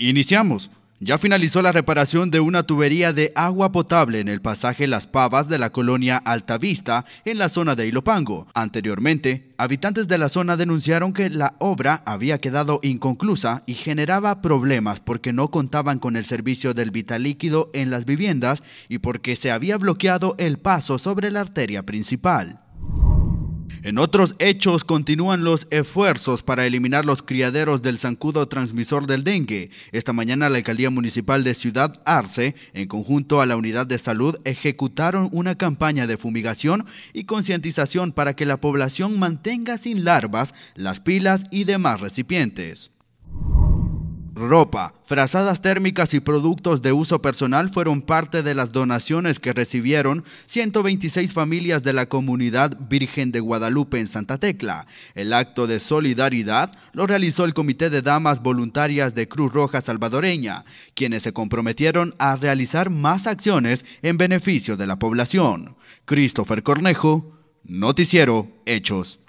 Iniciamos. Ya finalizó la reparación de una tubería de agua potable en el pasaje Las Pavas de la colonia Altavista, en la zona de Ilopango. Anteriormente, habitantes de la zona denunciaron que la obra había quedado inconclusa y generaba problemas porque no contaban con el servicio del vitalíquido en las viviendas y porque se había bloqueado el paso sobre la arteria principal. En otros hechos continúan los esfuerzos para eliminar los criaderos del zancudo transmisor del dengue. Esta mañana la Alcaldía Municipal de Ciudad Arce, en conjunto a la Unidad de Salud, ejecutaron una campaña de fumigación y concientización para que la población mantenga sin larvas las pilas y demás recipientes. Ropa, frazadas térmicas y productos de uso personal fueron parte de las donaciones que recibieron 126 familias de la comunidad Virgen de Guadalupe en Santa Tecla. El acto de solidaridad lo realizó el Comité de Damas Voluntarias de Cruz Roja Salvadoreña, quienes se comprometieron a realizar más acciones en beneficio de la población. Christopher Cornejo, Noticiero Hechos.